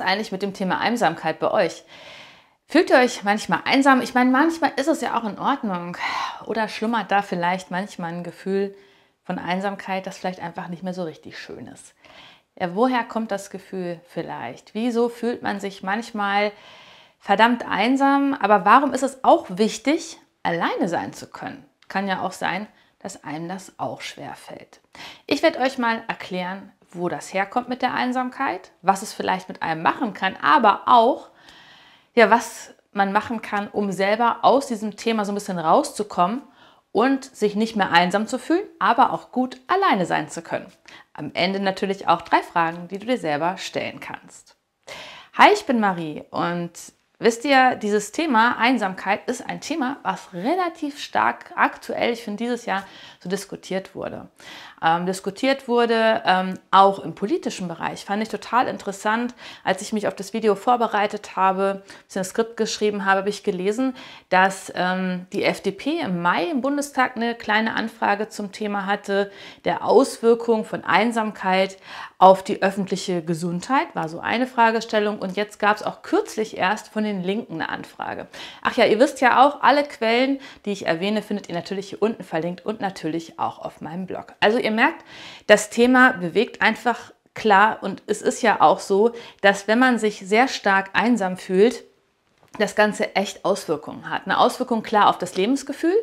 es eigentlich mit dem Thema Einsamkeit bei euch? Fühlt ihr euch manchmal einsam? Ich meine, manchmal ist es ja auch in Ordnung. Oder schlummert da vielleicht manchmal ein Gefühl von Einsamkeit, das vielleicht einfach nicht mehr so richtig schön ist? Ja, woher kommt das Gefühl vielleicht? Wieso fühlt man sich manchmal verdammt einsam? Aber warum ist es auch wichtig, alleine sein zu können? Kann ja auch sein, dass einem das auch schwer fällt. Ich werde euch mal erklären, wo das herkommt mit der Einsamkeit, was es vielleicht mit einem machen kann, aber auch, ja, was man machen kann, um selber aus diesem Thema so ein bisschen rauszukommen und sich nicht mehr einsam zu fühlen, aber auch gut alleine sein zu können. Am Ende natürlich auch drei Fragen, die du dir selber stellen kannst. Hi, ich bin Marie und Wisst ihr, dieses Thema Einsamkeit ist ein Thema, was relativ stark aktuell, ich finde, dieses Jahr so diskutiert wurde. Ähm, diskutiert wurde ähm, auch im politischen Bereich. Fand ich total interessant, als ich mich auf das Video vorbereitet habe, ein bisschen Skript geschrieben habe, habe ich gelesen, dass ähm, die FDP im Mai im Bundestag eine kleine Anfrage zum Thema hatte, der Auswirkung von Einsamkeit auf die öffentliche Gesundheit, war so eine Fragestellung. Und jetzt gab es auch kürzlich erst von den den Linken eine Anfrage. Ach ja, ihr wisst ja auch, alle Quellen, die ich erwähne, findet ihr natürlich hier unten verlinkt und natürlich auch auf meinem Blog. Also ihr merkt, das Thema bewegt einfach klar und es ist ja auch so, dass wenn man sich sehr stark einsam fühlt, das Ganze echt Auswirkungen hat. Eine Auswirkung klar auf das Lebensgefühl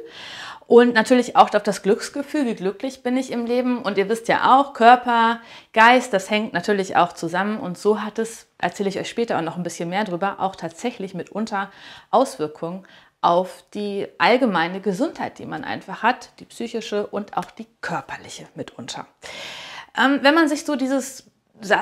und natürlich auch auf das Glücksgefühl, wie glücklich bin ich im Leben. Und ihr wisst ja auch, Körper, Geist, das hängt natürlich auch zusammen. Und so hat es, erzähle ich euch später auch noch ein bisschen mehr drüber, auch tatsächlich mitunter Auswirkungen auf die allgemeine Gesundheit, die man einfach hat, die psychische und auch die körperliche mitunter. Ähm, wenn man sich so dieses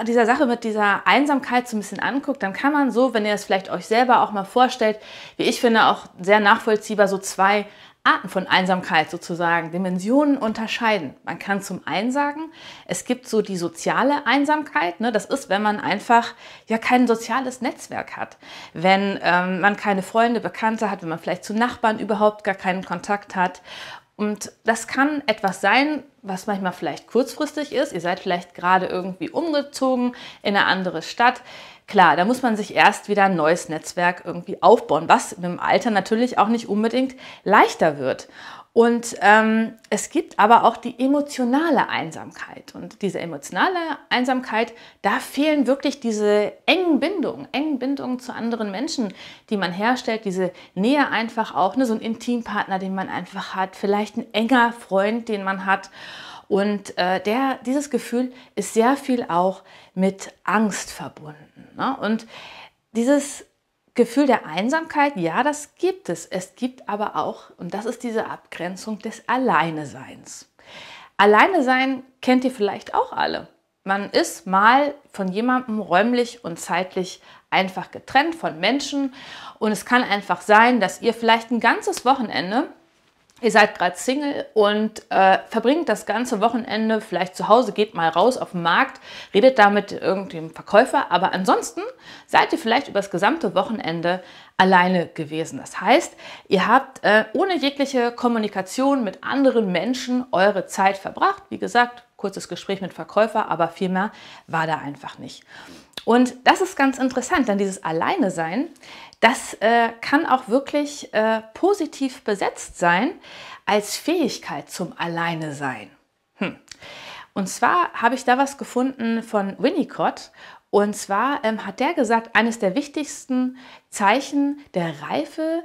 dieser Sache mit dieser Einsamkeit so ein bisschen anguckt, dann kann man so, wenn ihr es vielleicht euch selber auch mal vorstellt, wie ich finde, auch sehr nachvollziehbar so zwei Arten von Einsamkeit sozusagen, Dimensionen unterscheiden. Man kann zum einen sagen, es gibt so die soziale Einsamkeit. Ne? Das ist, wenn man einfach ja kein soziales Netzwerk hat. Wenn ähm, man keine Freunde, Bekannte hat, wenn man vielleicht zu Nachbarn überhaupt gar keinen Kontakt hat. Und das kann etwas sein, was manchmal vielleicht kurzfristig ist. Ihr seid vielleicht gerade irgendwie umgezogen in eine andere Stadt. Klar, da muss man sich erst wieder ein neues Netzwerk irgendwie aufbauen, was mit dem Alter natürlich auch nicht unbedingt leichter wird. Und ähm, es gibt aber auch die emotionale Einsamkeit. Und diese emotionale Einsamkeit, da fehlen wirklich diese engen Bindungen, engen Bindungen zu anderen Menschen, die man herstellt, diese Nähe einfach auch, ne, so ein Intimpartner, den man einfach hat, vielleicht ein enger Freund, den man hat. Und äh, der, dieses Gefühl ist sehr viel auch mit Angst verbunden. Ne? Und dieses Gefühl der Einsamkeit, ja, das gibt es. Es gibt aber auch, und das ist diese Abgrenzung des Alleineseins. Alleine sein kennt ihr vielleicht auch alle. Man ist mal von jemandem räumlich und zeitlich einfach getrennt von Menschen und es kann einfach sein, dass ihr vielleicht ein ganzes Wochenende ihr seid gerade Single und äh, verbringt das ganze Wochenende vielleicht zu Hause, geht mal raus auf den Markt, redet da mit irgendeinem Verkäufer, aber ansonsten seid ihr vielleicht über das gesamte Wochenende alleine gewesen. Das heißt, ihr habt äh, ohne jegliche Kommunikation mit anderen Menschen eure Zeit verbracht. Wie gesagt, kurzes Gespräch mit Verkäufer, aber viel mehr war da einfach nicht. Und das ist ganz interessant, denn dieses Alleine sein, das äh, kann auch wirklich äh, positiv besetzt sein als Fähigkeit zum Alleine sein. Hm. Und zwar habe ich da was gefunden von Winnicott. Und zwar ähm, hat der gesagt, eines der wichtigsten Zeichen der Reife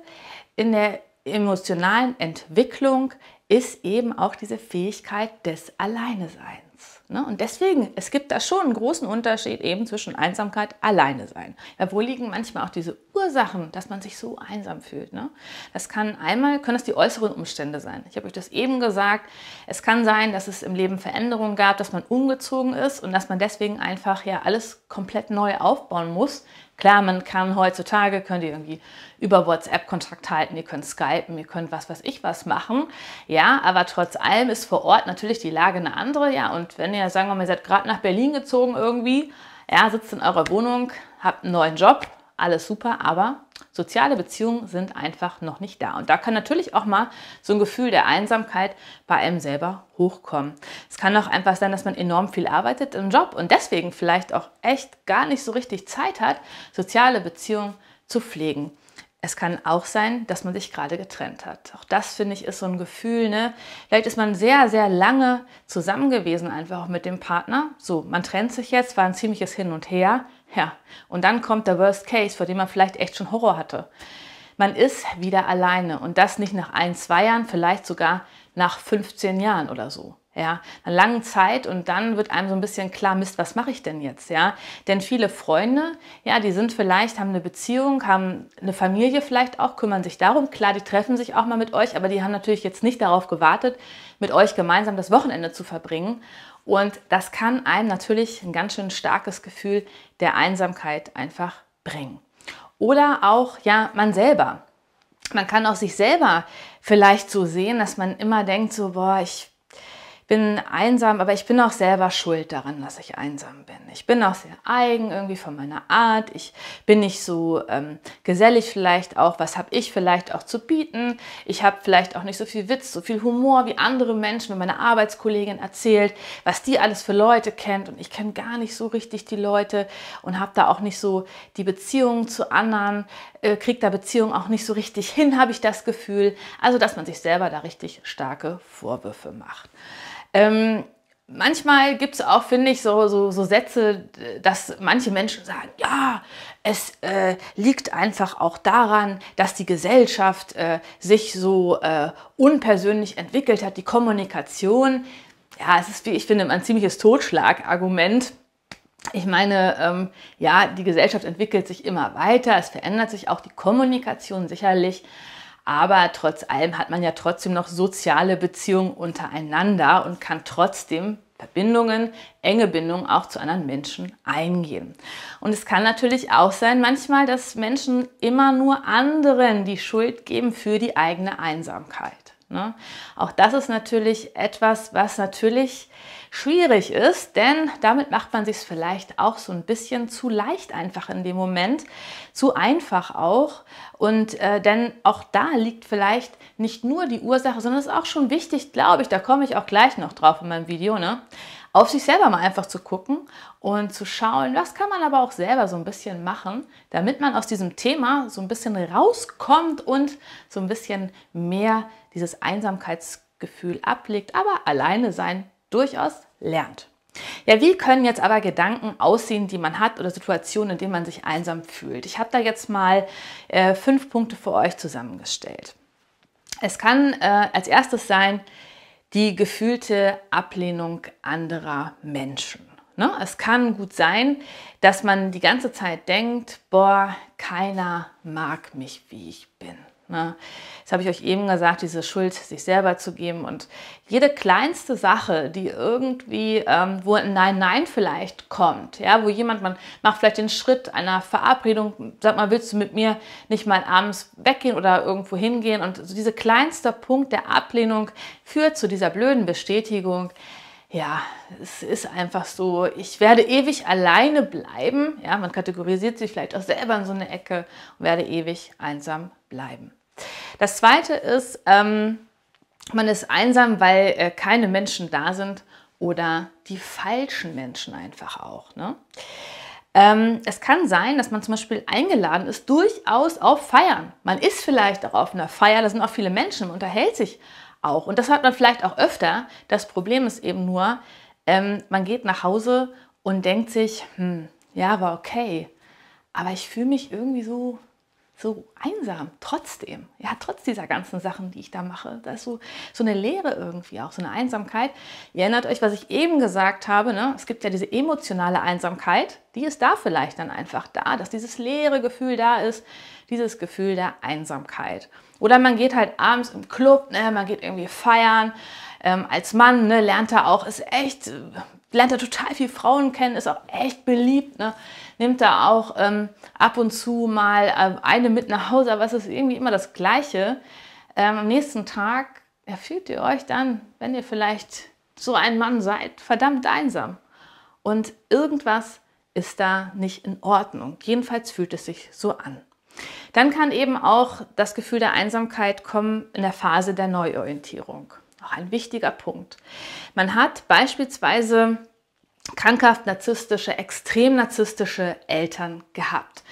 in der emotionalen Entwicklung ist eben auch diese Fähigkeit des Alleineseins. Ne? Und deswegen, es gibt da schon einen großen Unterschied eben zwischen Einsamkeit, alleine sein. Ja, wo liegen manchmal auch diese Ursachen, dass man sich so einsam fühlt? Ne? Das kann einmal, können es die äußeren Umstände sein. Ich habe euch das eben gesagt. Es kann sein, dass es im Leben Veränderungen gab, dass man umgezogen ist und dass man deswegen einfach ja alles komplett neu aufbauen muss, Klar, man kann heutzutage, könnt ihr irgendwie über WhatsApp Kontakt halten, ihr könnt skypen, ihr könnt was weiß ich was machen. Ja, aber trotz allem ist vor Ort natürlich die Lage eine andere. Ja, und wenn ihr, sagen wir mal, ihr seid gerade nach Berlin gezogen irgendwie, ja, sitzt in eurer Wohnung, habt einen neuen Job, alles super, aber soziale Beziehungen sind einfach noch nicht da. Und da kann natürlich auch mal so ein Gefühl der Einsamkeit bei einem selber hochkommen. Es kann auch einfach sein, dass man enorm viel arbeitet im Job und deswegen vielleicht auch echt gar nicht so richtig Zeit hat, soziale Beziehungen zu pflegen. Es kann auch sein, dass man sich gerade getrennt hat. Auch das finde ich ist so ein Gefühl. Ne? Vielleicht ist man sehr, sehr lange zusammen gewesen, einfach auch mit dem Partner. So, man trennt sich jetzt, war ein ziemliches Hin und Her. Ja, und dann kommt der Worst Case, vor dem man vielleicht echt schon Horror hatte. Man ist wieder alleine und das nicht nach ein, zwei Jahren, vielleicht sogar nach 15 Jahren oder so. Ja, einer langen Zeit und dann wird einem so ein bisschen klar, Mist, was mache ich denn jetzt? Ja, denn viele Freunde, ja, die sind vielleicht, haben eine Beziehung, haben eine Familie vielleicht auch, kümmern sich darum. Klar, die treffen sich auch mal mit euch, aber die haben natürlich jetzt nicht darauf gewartet, mit euch gemeinsam das Wochenende zu verbringen. Und das kann einem natürlich ein ganz schön starkes Gefühl der Einsamkeit einfach bringen. Oder auch, ja, man selber. Man kann auch sich selber vielleicht so sehen, dass man immer denkt, so, boah, ich bin einsam, aber ich bin auch selber schuld daran, dass ich einsam bin. Ich bin auch sehr eigen irgendwie von meiner Art. Ich bin nicht so ähm, gesellig vielleicht auch. Was habe ich vielleicht auch zu bieten? Ich habe vielleicht auch nicht so viel Witz, so viel Humor wie andere Menschen, wenn meine Arbeitskollegin erzählt, was die alles für Leute kennt. Und ich kenne gar nicht so richtig die Leute und habe da auch nicht so die Beziehungen zu anderen, äh, kriege da Beziehungen auch nicht so richtig hin, habe ich das Gefühl. Also, dass man sich selber da richtig starke Vorwürfe macht. Ähm, manchmal gibt es auch, finde ich, so, so, so, Sätze, dass manche Menschen sagen, ja, es äh, liegt einfach auch daran, dass die Gesellschaft äh, sich so äh, unpersönlich entwickelt hat, die Kommunikation. Ja, es ist, wie ich finde, ein ziemliches Totschlagargument. Ich meine, ähm, ja, die Gesellschaft entwickelt sich immer weiter, es verändert sich auch die Kommunikation sicherlich. Aber trotz allem hat man ja trotzdem noch soziale Beziehungen untereinander und kann trotzdem Verbindungen, enge Bindungen auch zu anderen Menschen eingehen. Und es kann natürlich auch sein, manchmal, dass Menschen immer nur anderen die Schuld geben für die eigene Einsamkeit. Ne? Auch das ist natürlich etwas, was natürlich schwierig ist, denn damit macht man sich es vielleicht auch so ein bisschen zu leicht einfach in dem Moment, zu einfach auch. Und äh, denn auch da liegt vielleicht nicht nur die Ursache, sondern es ist auch schon wichtig, glaube ich, da komme ich auch gleich noch drauf in meinem Video, ne? auf sich selber mal einfach zu gucken und zu schauen, was kann man aber auch selber so ein bisschen machen, damit man aus diesem Thema so ein bisschen rauskommt und so ein bisschen mehr dieses Einsamkeitsgefühl ablegt, aber alleine sein durchaus lernt. Ja, wie können jetzt aber Gedanken aussehen, die man hat oder Situationen, in denen man sich einsam fühlt? Ich habe da jetzt mal äh, fünf Punkte für euch zusammengestellt. Es kann äh, als erstes sein die gefühlte Ablehnung anderer Menschen. Ne? Es kann gut sein, dass man die ganze Zeit denkt, boah, keiner mag mich, wie ich bin. Ne? Das habe ich euch eben gesagt, diese Schuld sich selber zu geben und jede kleinste Sache, die irgendwie, ähm, wo ein Nein, Nein vielleicht kommt, ja, wo jemand, man macht vielleicht den Schritt einer Verabredung, sagt mal, willst du mit mir nicht mal abends weggehen oder irgendwo hingehen und so dieser kleinste Punkt der Ablehnung führt zu dieser blöden Bestätigung, ja, es ist einfach so, ich werde ewig alleine bleiben. Ja, man kategorisiert sich vielleicht auch selber in so eine Ecke und werde ewig einsam bleiben. Das zweite ist, ähm, man ist einsam, weil äh, keine Menschen da sind oder die falschen Menschen einfach auch. Ne? Ähm, es kann sein, dass man zum Beispiel eingeladen ist, durchaus auf Feiern. Man ist vielleicht auch auf einer Feier, da sind auch viele Menschen, man unterhält sich auch. Und das hat man vielleicht auch öfter. Das Problem ist eben nur, ähm, man geht nach Hause und denkt sich, hm, ja, war okay, aber ich fühle mich irgendwie so so einsam, trotzdem, ja, trotz dieser ganzen Sachen, die ich da mache. Da ist so, so eine Leere irgendwie auch, so eine Einsamkeit. Ihr erinnert euch, was ich eben gesagt habe, ne? es gibt ja diese emotionale Einsamkeit, die ist da vielleicht dann einfach da, dass dieses leere Gefühl da ist, dieses Gefühl der Einsamkeit. Oder man geht halt abends im Club, ne? man geht irgendwie feiern. Ähm, als Mann ne, lernt er auch, ist echt äh, lernt da total viel Frauen kennen, ist auch echt beliebt, ne? nimmt da auch ähm, ab und zu mal äh, eine mit nach Hause, aber es ist irgendwie immer das Gleiche. Ähm, am nächsten Tag ja, fühlt ihr euch dann, wenn ihr vielleicht so ein Mann seid, verdammt einsam. Und irgendwas ist da nicht in Ordnung. Jedenfalls fühlt es sich so an. Dann kann eben auch das Gefühl der Einsamkeit kommen in der Phase der Neuorientierung. Auch ein wichtiger Punkt. Man hat beispielsweise krankhaft narzisstische, extrem narzisstische Eltern gehabt.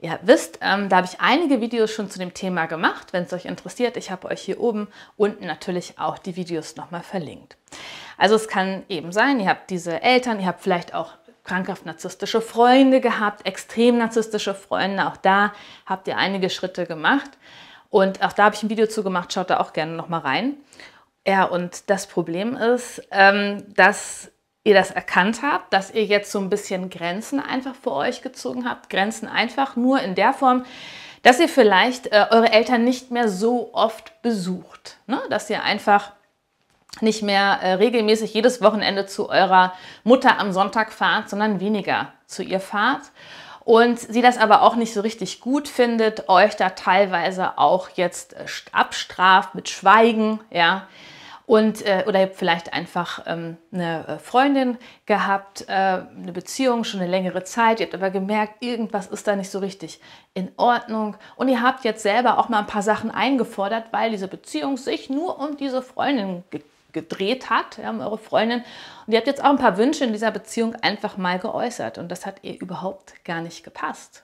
Ihr wisst, ähm, da habe ich einige Videos schon zu dem Thema gemacht. Wenn es euch interessiert, ich habe euch hier oben unten natürlich auch die Videos nochmal verlinkt. Also es kann eben sein, ihr habt diese Eltern, ihr habt vielleicht auch krankhaft narzisstische Freunde gehabt, extrem narzisstische Freunde. Auch da habt ihr einige Schritte gemacht. Und auch da habe ich ein Video zu gemacht, schaut da auch gerne nochmal rein. Ja, und das Problem ist, ähm, dass ihr das erkannt habt, dass ihr jetzt so ein bisschen Grenzen einfach vor euch gezogen habt. Grenzen einfach nur in der Form, dass ihr vielleicht äh, eure Eltern nicht mehr so oft besucht. Ne? Dass ihr einfach nicht mehr äh, regelmäßig jedes Wochenende zu eurer Mutter am Sonntag fahrt, sondern weniger zu ihr fahrt. Und sie das aber auch nicht so richtig gut findet, euch da teilweise auch jetzt äh, abstraft mit Schweigen, ja und äh, oder vielleicht einfach ähm, eine äh, Freundin gehabt, äh, eine Beziehung schon eine längere Zeit, ihr habt aber gemerkt, irgendwas ist da nicht so richtig in Ordnung und ihr habt jetzt selber auch mal ein paar Sachen eingefordert, weil diese Beziehung sich nur um diese Freundin ge gedreht hat, ja, um eure Freundin und ihr habt jetzt auch ein paar Wünsche in dieser Beziehung einfach mal geäußert und das hat ihr überhaupt gar nicht gepasst.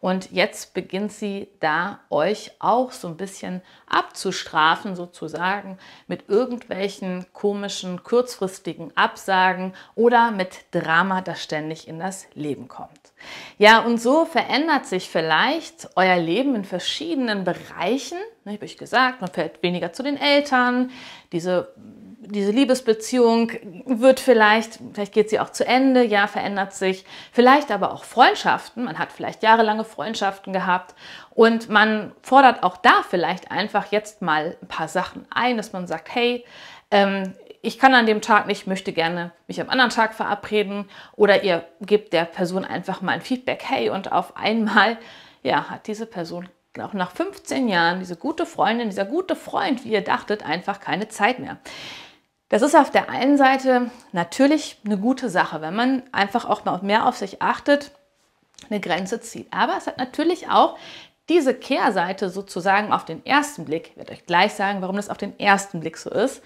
Und jetzt beginnt sie da euch auch so ein bisschen abzustrafen, sozusagen, mit irgendwelchen komischen, kurzfristigen Absagen oder mit Drama, das ständig in das Leben kommt. Ja, und so verändert sich vielleicht euer Leben in verschiedenen Bereichen. Ne, ich habe euch gesagt, man fährt weniger zu den Eltern, diese diese Liebesbeziehung wird vielleicht, vielleicht geht sie auch zu Ende, ja, verändert sich, vielleicht aber auch Freundschaften. Man hat vielleicht jahrelange Freundschaften gehabt und man fordert auch da vielleicht einfach jetzt mal ein paar Sachen ein, dass man sagt, hey, ähm, ich kann an dem Tag nicht, möchte gerne mich am anderen Tag verabreden oder ihr gebt der Person einfach mal ein Feedback, hey, und auf einmal, ja, hat diese Person auch nach 15 Jahren, diese gute Freundin, dieser gute Freund, wie ihr dachtet, einfach keine Zeit mehr. Das ist auf der einen Seite natürlich eine gute Sache, wenn man einfach auch mal mehr auf sich achtet, eine Grenze zieht. Aber es hat natürlich auch diese Kehrseite sozusagen auf den ersten Blick. Ich werde euch gleich sagen, warum das auf den ersten Blick so ist,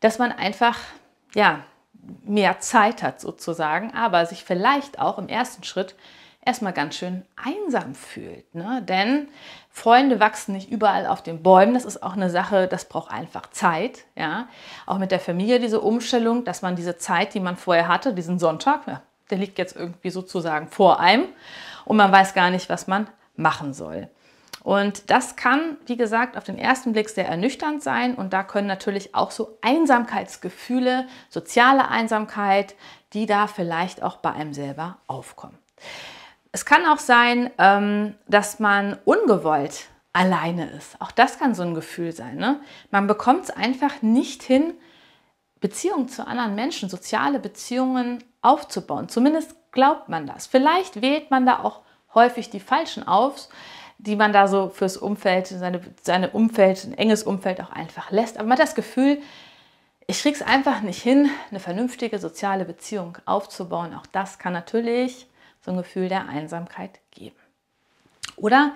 dass man einfach ja mehr Zeit hat sozusagen, aber sich vielleicht auch im ersten Schritt erstmal ganz schön einsam fühlt. Ne? Denn Freunde wachsen nicht überall auf den Bäumen. Das ist auch eine Sache, das braucht einfach Zeit. Ja? Auch mit der Familie diese Umstellung, dass man diese Zeit, die man vorher hatte, diesen Sonntag, ja, der liegt jetzt irgendwie sozusagen vor einem und man weiß gar nicht, was man machen soll. Und das kann, wie gesagt, auf den ersten Blick sehr ernüchternd sein. Und da können natürlich auch so Einsamkeitsgefühle, soziale Einsamkeit, die da vielleicht auch bei einem selber aufkommen. Es kann auch sein, ähm, dass man ungewollt alleine ist. Auch das kann so ein Gefühl sein. Ne? Man bekommt es einfach nicht hin, Beziehungen zu anderen Menschen, soziale Beziehungen aufzubauen. Zumindest glaubt man das. Vielleicht wählt man da auch häufig die Falschen auf, die man da so fürs Umfeld, seine, seine Umfeld, ein enges Umfeld auch einfach lässt. Aber man hat das Gefühl, ich krieg's einfach nicht hin, eine vernünftige soziale Beziehung aufzubauen. Auch das kann natürlich so ein Gefühl der Einsamkeit geben. Oder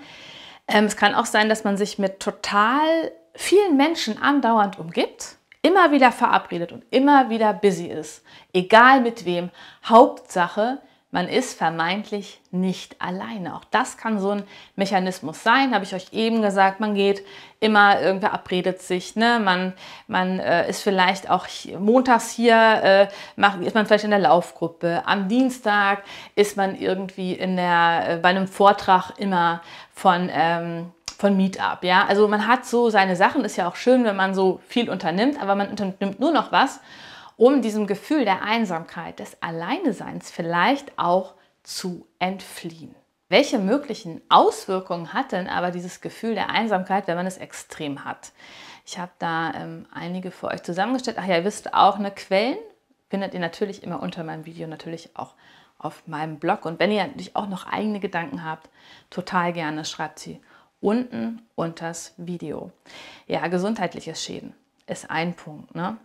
ähm, es kann auch sein, dass man sich mit total vielen Menschen andauernd umgibt, immer wieder verabredet und immer wieder busy ist. Egal mit wem. Hauptsache, man ist vermeintlich nicht alleine. Auch das kann so ein Mechanismus sein, habe ich euch eben gesagt. Man geht immer, irgendwer abredet sich, ne? man, man äh, ist vielleicht auch montags hier, äh, macht, ist man vielleicht in der Laufgruppe. Am Dienstag ist man irgendwie in der, äh, bei einem Vortrag immer von... Ähm, von Meetup, ja. Also man hat so seine Sachen, ist ja auch schön, wenn man so viel unternimmt, aber man unternimmt nur noch was, um diesem Gefühl der Einsamkeit, des Alleineseins vielleicht auch zu entfliehen. Welche möglichen Auswirkungen hat denn aber dieses Gefühl der Einsamkeit, wenn man es extrem hat? Ich habe da ähm, einige für euch zusammengestellt. Ach ja, ihr wisst auch, eine Quellen findet ihr natürlich immer unter meinem Video, natürlich auch auf meinem Blog. Und wenn ihr natürlich auch noch eigene Gedanken habt, total gerne schreibt sie unten unter das Video. Ja, gesundheitliche Schäden ist ein Punkt. Ne?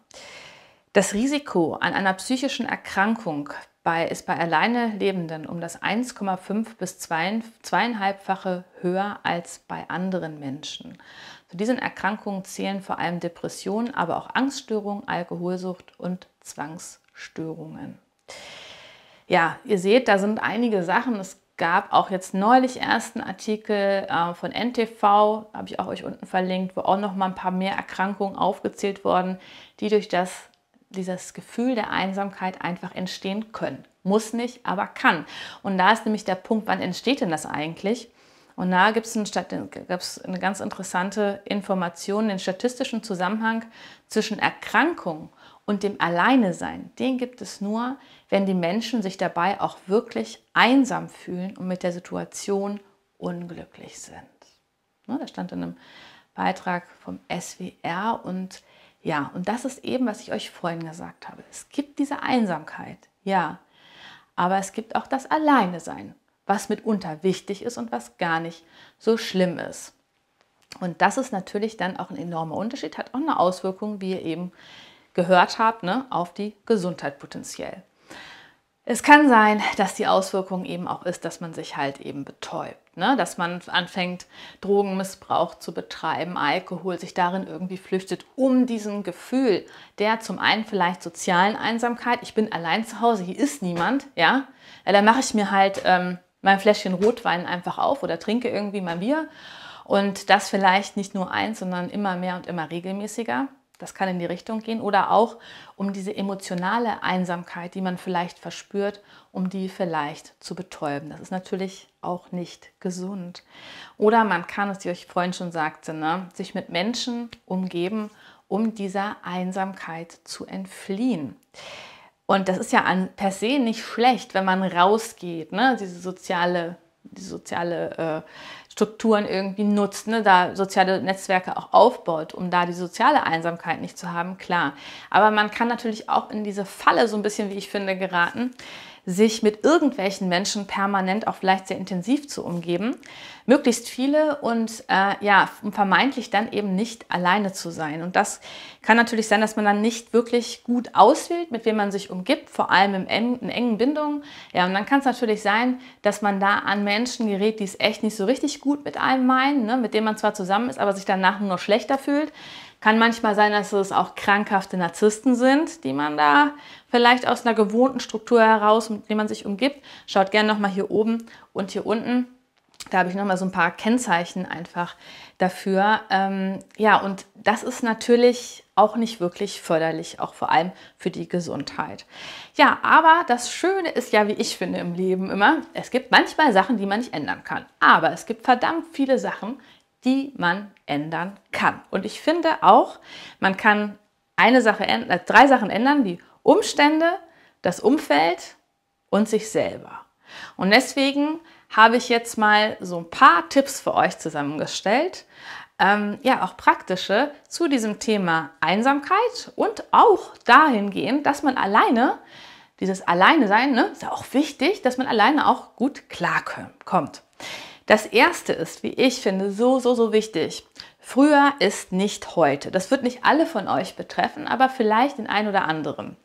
Das Risiko an einer psychischen Erkrankung bei, ist bei alleine Lebenden um das 1,5 bis 2,5-fache höher als bei anderen Menschen. Zu diesen Erkrankungen zählen vor allem Depressionen, aber auch Angststörungen, Alkoholsucht und Zwangsstörungen. Ja, ihr seht, da sind einige Sachen. Es gab auch jetzt neulich ersten Artikel äh, von NTV, habe ich auch euch unten verlinkt, wo auch noch mal ein paar mehr Erkrankungen aufgezählt wurden, die durch das dieses Gefühl der Einsamkeit einfach entstehen können. Muss nicht, aber kann. Und da ist nämlich der Punkt, wann entsteht denn das eigentlich? Und da gibt es eine ganz interessante Information, den statistischen Zusammenhang zwischen Erkrankung und dem Alleinesein. Den gibt es nur, wenn die Menschen sich dabei auch wirklich einsam fühlen und mit der Situation unglücklich sind. Ne, das stand in einem Beitrag vom SWR und ja, und das ist eben, was ich euch vorhin gesagt habe. Es gibt diese Einsamkeit, ja, aber es gibt auch das Alleinesein, was mitunter wichtig ist und was gar nicht so schlimm ist. Und das ist natürlich dann auch ein enormer Unterschied, hat auch eine Auswirkung, wie ihr eben gehört habt, ne, auf die Gesundheit potenziell. Es kann sein, dass die Auswirkung eben auch ist, dass man sich halt eben betäubt, ne? dass man anfängt, Drogenmissbrauch zu betreiben, Alkohol, sich darin irgendwie flüchtet, um diesem Gefühl der zum einen vielleicht sozialen Einsamkeit, ich bin allein zu Hause, hier ist niemand, ja, ja äh, dann mache ich mir halt ähm, mein Fläschchen Rotwein einfach auf oder trinke irgendwie mal Bier und das vielleicht nicht nur eins, sondern immer mehr und immer regelmäßiger. Das kann in die Richtung gehen. Oder auch um diese emotionale Einsamkeit, die man vielleicht verspürt, um die vielleicht zu betäuben. Das ist natürlich auch nicht gesund. Oder man kann, es wie ich vorhin schon sagte, ne, sich mit Menschen umgeben, um dieser Einsamkeit zu entfliehen. Und das ist ja an, per se nicht schlecht, wenn man rausgeht, ne? diese soziale, die soziale äh, Strukturen irgendwie nutzt, ne, da soziale Netzwerke auch aufbaut, um da die soziale Einsamkeit nicht zu haben, klar. Aber man kann natürlich auch in diese Falle so ein bisschen, wie ich finde, geraten, sich mit irgendwelchen Menschen permanent auch vielleicht sehr intensiv zu umgeben, möglichst viele und äh, ja, um vermeintlich dann eben nicht alleine zu sein. Und das kann natürlich sein, dass man dann nicht wirklich gut auswählt, mit wem man sich umgibt, vor allem im en in engen Bindungen. Ja, und dann kann es natürlich sein, dass man da an Menschen gerät, die es echt nicht so richtig gut mit einem meinen, ne, mit denen man zwar zusammen ist, aber sich danach nur noch schlechter fühlt. Kann manchmal sein, dass es auch krankhafte Narzissten sind, die man da vielleicht aus einer gewohnten Struktur heraus, mit der man sich umgibt. Schaut gerne nochmal hier oben und hier unten. Da habe ich nochmal so ein paar Kennzeichen einfach dafür. Ähm, ja, und das ist natürlich auch nicht wirklich förderlich, auch vor allem für die Gesundheit. Ja, aber das Schöne ist ja, wie ich finde im Leben immer, es gibt manchmal Sachen, die man nicht ändern kann. Aber es gibt verdammt viele Sachen, die man ändern kann. Und ich finde auch, man kann eine Sache, äh, drei Sachen ändern, die Umstände, das Umfeld und sich selber. Und deswegen habe ich jetzt mal so ein paar Tipps für euch zusammengestellt, ähm, ja auch praktische zu diesem Thema Einsamkeit und auch dahingehend, dass man alleine, dieses Alleine sein, ne, ist ja auch wichtig, dass man alleine auch gut klarkommt. Das erste ist, wie ich finde, so, so, so wichtig. Früher ist nicht heute. Das wird nicht alle von euch betreffen, aber vielleicht den einen oder anderen.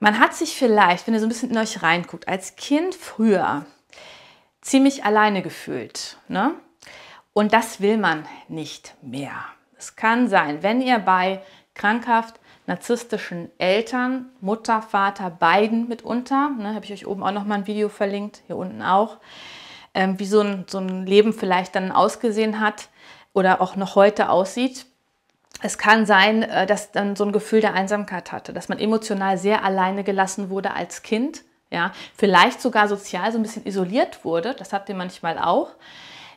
Man hat sich vielleicht, wenn ihr so ein bisschen in euch reinguckt, als Kind früher ziemlich alleine gefühlt. Ne? Und das will man nicht mehr. Es kann sein, wenn ihr bei krankhaft narzisstischen Eltern, Mutter, Vater, beiden mitunter, ne, habe ich euch oben auch noch mal ein Video verlinkt, hier unten auch, ähm, wie so ein, so ein Leben vielleicht dann ausgesehen hat oder auch noch heute aussieht. Es kann sein, äh, dass dann so ein Gefühl der Einsamkeit hatte, dass man emotional sehr alleine gelassen wurde als Kind, ja, vielleicht sogar sozial so ein bisschen isoliert wurde, das habt ihr manchmal auch,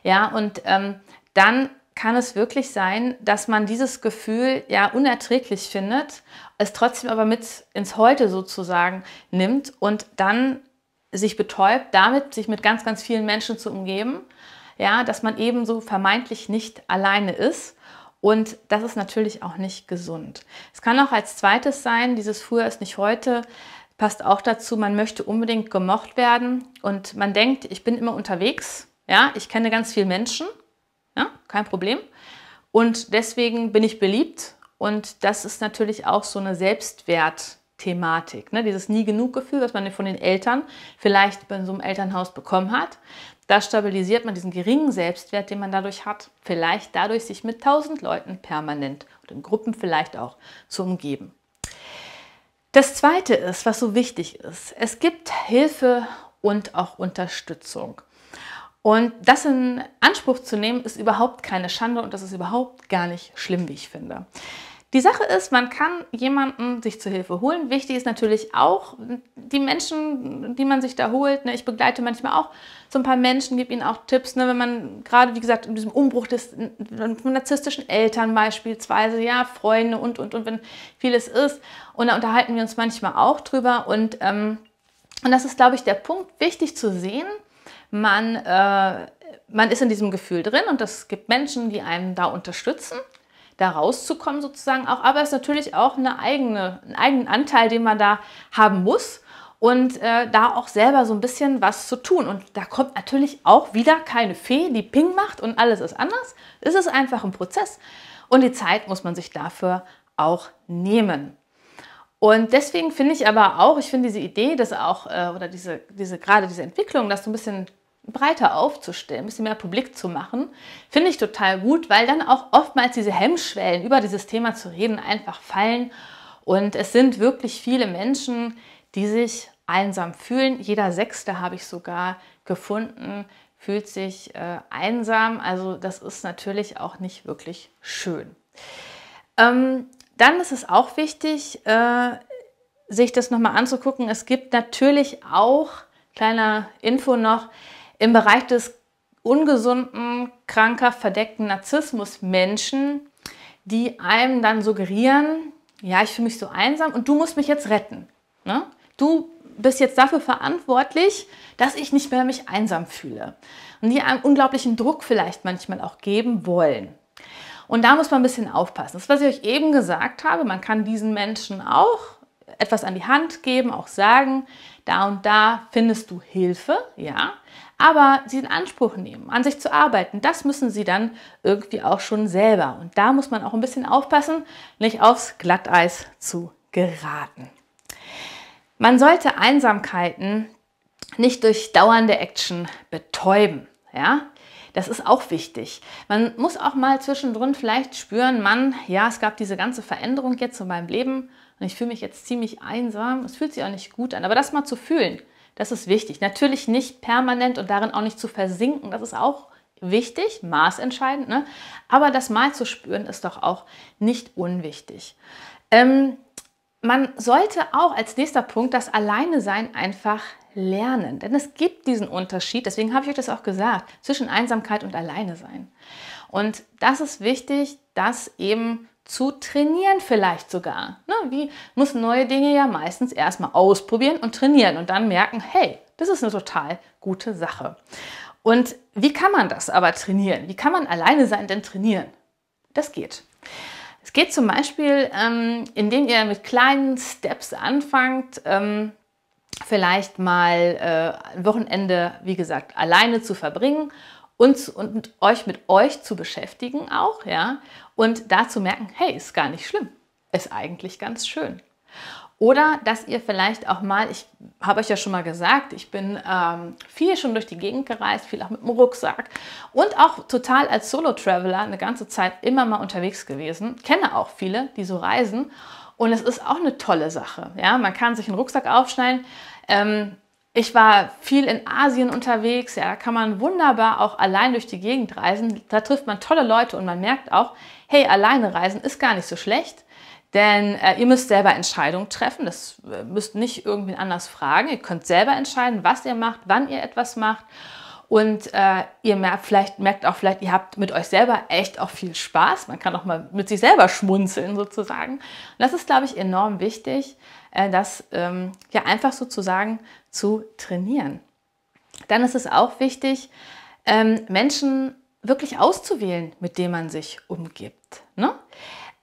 ja, und ähm, dann kann es wirklich sein, dass man dieses Gefühl ja unerträglich findet, es trotzdem aber mit ins Heute sozusagen nimmt und dann sich betäubt, damit sich mit ganz, ganz vielen Menschen zu umgeben, ja, dass man eben so vermeintlich nicht alleine ist. Und das ist natürlich auch nicht gesund. Es kann auch als zweites sein, dieses früher ist nicht heute, passt auch dazu, man möchte unbedingt gemocht werden und man denkt, ich bin immer unterwegs, ja, ich kenne ganz viele Menschen, ja, kein Problem. Und deswegen bin ich beliebt und das ist natürlich auch so eine Selbstwert- Thematik. Ne? Dieses Nie-Genug-Gefühl, was man von den Eltern vielleicht bei so einem Elternhaus bekommen hat, da stabilisiert man diesen geringen Selbstwert, den man dadurch hat. Vielleicht dadurch, sich mit tausend Leuten permanent und in Gruppen vielleicht auch zu umgeben. Das Zweite ist, was so wichtig ist, es gibt Hilfe und auch Unterstützung. Und das in Anspruch zu nehmen, ist überhaupt keine Schande und das ist überhaupt gar nicht schlimm, wie ich finde. Die Sache ist, man kann jemanden sich zur Hilfe holen. Wichtig ist natürlich auch die Menschen, die man sich da holt. Ne, ich begleite manchmal auch so ein paar Menschen, gebe ihnen auch Tipps, ne, wenn man gerade, wie gesagt, in diesem Umbruch des narzisstischen Eltern beispielsweise, ja, Freunde und, und, und, wenn vieles ist. Und da unterhalten wir uns manchmal auch drüber. Und, ähm, und das ist, glaube ich, der Punkt, wichtig zu sehen. Man, äh, man ist in diesem Gefühl drin und es gibt Menschen, die einen da unterstützen da rauszukommen sozusagen auch. Aber es ist natürlich auch eine eigene, einen eigenen Anteil, den man da haben muss und äh, da auch selber so ein bisschen was zu tun. Und da kommt natürlich auch wieder keine Fee, die Ping macht und alles ist anders. Es ist einfach ein Prozess und die Zeit muss man sich dafür auch nehmen. Und deswegen finde ich aber auch, ich finde diese Idee, dass auch, äh, oder diese, diese, gerade diese Entwicklung, dass du ein bisschen breiter aufzustellen, ein bisschen mehr publik zu machen, finde ich total gut, weil dann auch oftmals diese Hemmschwellen, über dieses Thema zu reden, einfach fallen. Und es sind wirklich viele Menschen, die sich einsam fühlen. Jeder Sechste habe ich sogar gefunden, fühlt sich äh, einsam. Also das ist natürlich auch nicht wirklich schön. Ähm, dann ist es auch wichtig, äh, sich das nochmal anzugucken. Es gibt natürlich auch, kleiner Info noch, im Bereich des ungesunden, kranker, verdeckten Narzissmus Menschen, die einem dann suggerieren, ja, ich fühle mich so einsam und du musst mich jetzt retten. Ne? Du bist jetzt dafür verantwortlich, dass ich nicht mehr mich einsam fühle. Und die einem unglaublichen Druck vielleicht manchmal auch geben wollen. Und da muss man ein bisschen aufpassen. Das, was ich euch eben gesagt habe, man kann diesen Menschen auch etwas an die Hand geben, auch sagen, da und da findest du Hilfe, ja, aber sie in Anspruch nehmen, an sich zu arbeiten, das müssen sie dann irgendwie auch schon selber. Und da muss man auch ein bisschen aufpassen, nicht aufs Glatteis zu geraten. Man sollte Einsamkeiten nicht durch dauernde Action betäuben, ja. Das ist auch wichtig. Man muss auch mal zwischendrin vielleicht spüren, Mann, ja, es gab diese ganze Veränderung jetzt in meinem Leben und ich fühle mich jetzt ziemlich einsam. Es fühlt sich auch nicht gut an. Aber das mal zu fühlen, das ist wichtig. Natürlich nicht permanent und darin auch nicht zu versinken. Das ist auch wichtig, maßentscheidend. Ne? Aber das mal zu spüren, ist doch auch nicht unwichtig. Ähm, man sollte auch als nächster Punkt das Alleine sein einfach lernen. Denn es gibt diesen Unterschied, deswegen habe ich euch das auch gesagt, zwischen Einsamkeit und Alleine sein. Und das ist wichtig, dass eben zu trainieren vielleicht sogar. Ne? Wie muss neue Dinge ja meistens erstmal ausprobieren und trainieren und dann merken, hey, das ist eine total gute Sache. Und wie kann man das aber trainieren? Wie kann man alleine sein denn trainieren? Das geht. Es geht zum Beispiel, ähm, indem ihr mit kleinen Steps anfangt, ähm, vielleicht mal äh, ein Wochenende, wie gesagt, alleine zu verbringen uns und euch mit euch zu beschäftigen auch, ja, und da zu merken, hey, ist gar nicht schlimm, ist eigentlich ganz schön. Oder dass ihr vielleicht auch mal, ich habe euch ja schon mal gesagt, ich bin ähm, viel schon durch die Gegend gereist, viel auch mit dem Rucksack und auch total als Solo-Traveler eine ganze Zeit immer mal unterwegs gewesen. Kenne auch viele, die so reisen. Und es ist auch eine tolle Sache. Ja? Man kann sich einen Rucksack aufschneiden. Ähm, ich war viel in Asien unterwegs, ja, da kann man wunderbar auch allein durch die Gegend reisen. Da trifft man tolle Leute und man merkt auch, hey, alleine reisen ist gar nicht so schlecht, denn äh, ihr müsst selber Entscheidungen treffen, das äh, müsst nicht irgendwen anders fragen. Ihr könnt selber entscheiden, was ihr macht, wann ihr etwas macht und äh, ihr merkt vielleicht, merkt auch vielleicht, ihr habt mit euch selber echt auch viel Spaß. Man kann auch mal mit sich selber schmunzeln sozusagen. Und das ist, glaube ich, enorm wichtig, äh, das ähm, ja einfach sozusagen zu trainieren. Dann ist es auch wichtig, ähm, Menschen wirklich auszuwählen, mit denen man sich umgibt. Ne?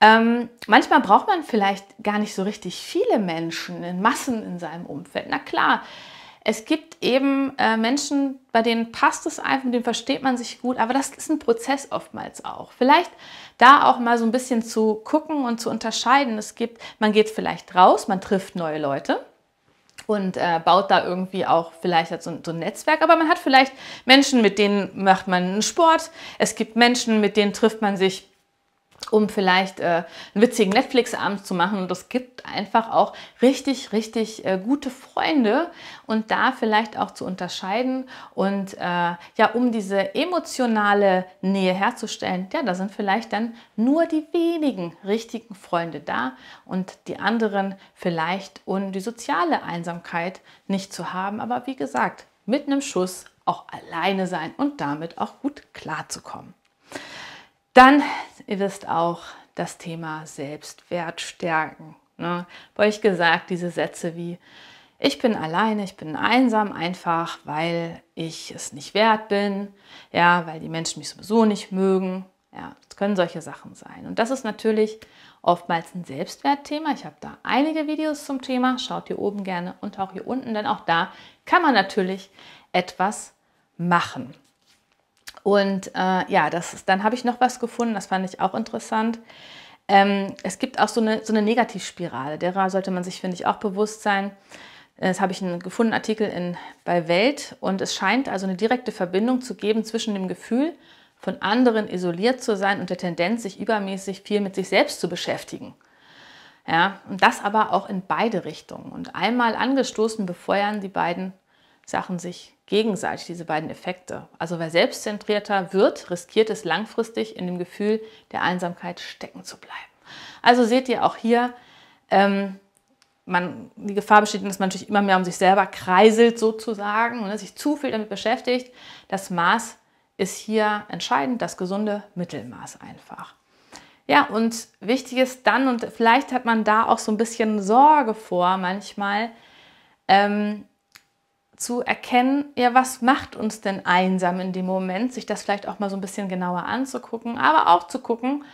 Ähm, manchmal braucht man vielleicht gar nicht so richtig viele Menschen in Massen in seinem Umfeld. Na klar, es gibt eben äh, Menschen, bei denen passt es einfach, mit denen versteht man sich gut, aber das ist ein Prozess oftmals auch. Vielleicht da auch mal so ein bisschen zu gucken und zu unterscheiden. Es gibt, man geht vielleicht raus, man trifft neue Leute und äh, baut da irgendwie auch vielleicht so, so, ein Netzwerk. Aber man hat vielleicht Menschen, mit denen macht man einen Sport. Es gibt Menschen, mit denen trifft man sich um vielleicht äh, einen witzigen Netflix-Abend zu machen. Und es gibt einfach auch richtig, richtig äh, gute Freunde und da vielleicht auch zu unterscheiden und äh, ja, um diese emotionale Nähe herzustellen, ja, da sind vielleicht dann nur die wenigen richtigen Freunde da und die anderen vielleicht, um die soziale Einsamkeit nicht zu haben. Aber wie gesagt, mit einem Schuss auch alleine sein und damit auch gut klarzukommen. Dann Ihr wisst auch das Thema Selbstwert stärken. Ne? Bei euch gesagt, diese Sätze wie ich bin alleine, ich bin einsam einfach, weil ich es nicht wert bin, ja, weil die Menschen mich sowieso nicht mögen. Ja, das können solche Sachen sein. Und das ist natürlich oftmals ein Selbstwertthema. Ich habe da einige Videos zum Thema. Schaut hier oben gerne und auch hier unten, denn auch da kann man natürlich etwas machen. Und äh, ja, das, dann habe ich noch was gefunden, das fand ich auch interessant. Ähm, es gibt auch so eine, so eine Negativspirale, derer sollte man sich, finde ich, auch bewusst sein. Das habe ich einen, gefundenen Artikel in, bei Welt. Und es scheint also eine direkte Verbindung zu geben zwischen dem Gefühl, von anderen isoliert zu sein und der Tendenz, sich übermäßig viel mit sich selbst zu beschäftigen. Ja, und das aber auch in beide Richtungen. Und einmal angestoßen befeuern die beiden Sachen sich gegenseitig, diese beiden Effekte. Also wer selbstzentrierter wird, riskiert es langfristig in dem Gefühl der Einsamkeit stecken zu bleiben. Also seht ihr auch hier, ähm, man, die Gefahr besteht, dass man natürlich immer mehr um sich selber kreiselt sozusagen, ne, sich zu viel damit beschäftigt. Das Maß ist hier entscheidend, das gesunde Mittelmaß einfach. Ja, und wichtig ist dann, und vielleicht hat man da auch so ein bisschen Sorge vor manchmal, ähm, zu erkennen, ja, was macht uns denn einsam in dem Moment, sich das vielleicht auch mal so ein bisschen genauer anzugucken, aber auch zu gucken,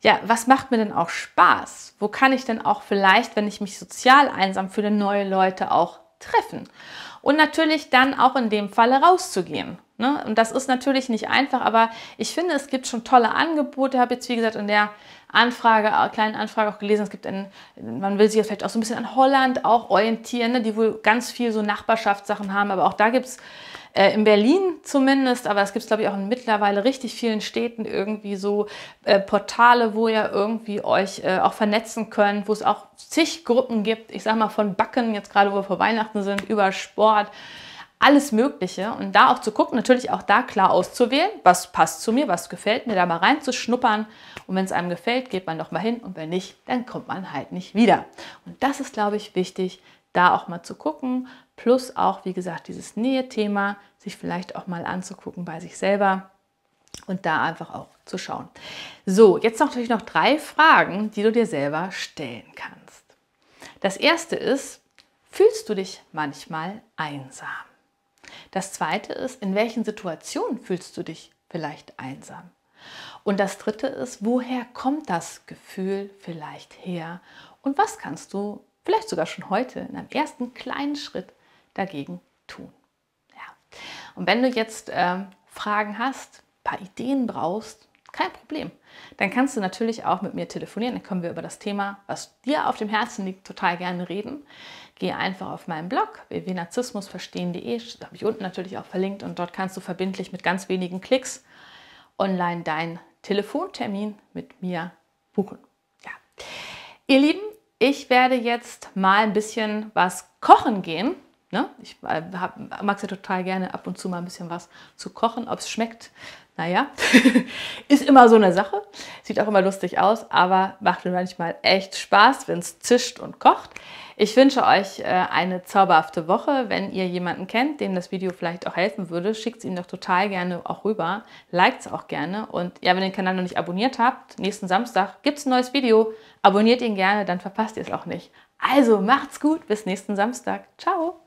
ja, was macht mir denn auch Spaß? Wo kann ich denn auch vielleicht, wenn ich mich sozial einsam fühle, neue Leute auch treffen? Und natürlich dann auch in dem Falle rauszugehen, Ne? Und das ist natürlich nicht einfach, aber ich finde, es gibt schon tolle Angebote. Ich habe jetzt, wie gesagt, in der Anfrage, äh, kleinen Anfrage auch gelesen, es gibt in, man will sich vielleicht auch so ein bisschen an Holland auch orientieren, ne? die wohl ganz viel so Nachbarschaftssachen haben, aber auch da gibt es äh, in Berlin zumindest, aber es gibt es, glaube ich, auch in mittlerweile richtig vielen Städten irgendwie so äh, Portale, wo ihr irgendwie euch äh, auch vernetzen könnt, wo es auch zig Gruppen gibt, ich sage mal von Backen, jetzt gerade wo wir vor Weihnachten sind, über Sport, alles Mögliche und da auch zu gucken, natürlich auch da klar auszuwählen, was passt zu mir, was gefällt mir, da mal reinzuschnuppern und wenn es einem gefällt, geht man doch mal hin und wenn nicht, dann kommt man halt nicht wieder. Und das ist, glaube ich, wichtig, da auch mal zu gucken, plus auch, wie gesagt, dieses Nähe-Thema, sich vielleicht auch mal anzugucken bei sich selber und da einfach auch zu schauen. So, jetzt natürlich noch drei Fragen, die du dir selber stellen kannst. Das erste ist, fühlst du dich manchmal einsam? Das zweite ist, in welchen Situationen fühlst du dich vielleicht einsam? Und das dritte ist, woher kommt das Gefühl vielleicht her? Und was kannst du vielleicht sogar schon heute in einem ersten kleinen Schritt dagegen tun? Ja. Und wenn du jetzt äh, Fragen hast, ein paar Ideen brauchst, kein Problem. Dann kannst du natürlich auch mit mir telefonieren. Dann können wir über das Thema, was dir auf dem Herzen liegt, total gerne reden. Geh einfach auf meinen Blog www.narzissmusverstehen.de, da habe ich unten natürlich auch verlinkt und dort kannst du verbindlich mit ganz wenigen Klicks online deinen Telefontermin mit mir buchen. Ja. Ihr Lieben, ich werde jetzt mal ein bisschen was kochen gehen. Ne? Ich äh, mag es ja total gerne, ab und zu mal ein bisschen was zu kochen. Ob es schmeckt, naja, ist immer so eine Sache. Sieht auch immer lustig aus, aber macht mir manchmal echt Spaß, wenn es zischt und kocht. Ich wünsche euch äh, eine zauberhafte Woche. Wenn ihr jemanden kennt, dem das Video vielleicht auch helfen würde, schickt es ihm doch total gerne auch rüber. Liked es auch gerne. Und ja, wenn ihr den Kanal noch nicht abonniert habt, nächsten Samstag gibt es ein neues Video. Abonniert ihn gerne, dann verpasst ihr es auch nicht. Also macht's gut, bis nächsten Samstag. Ciao!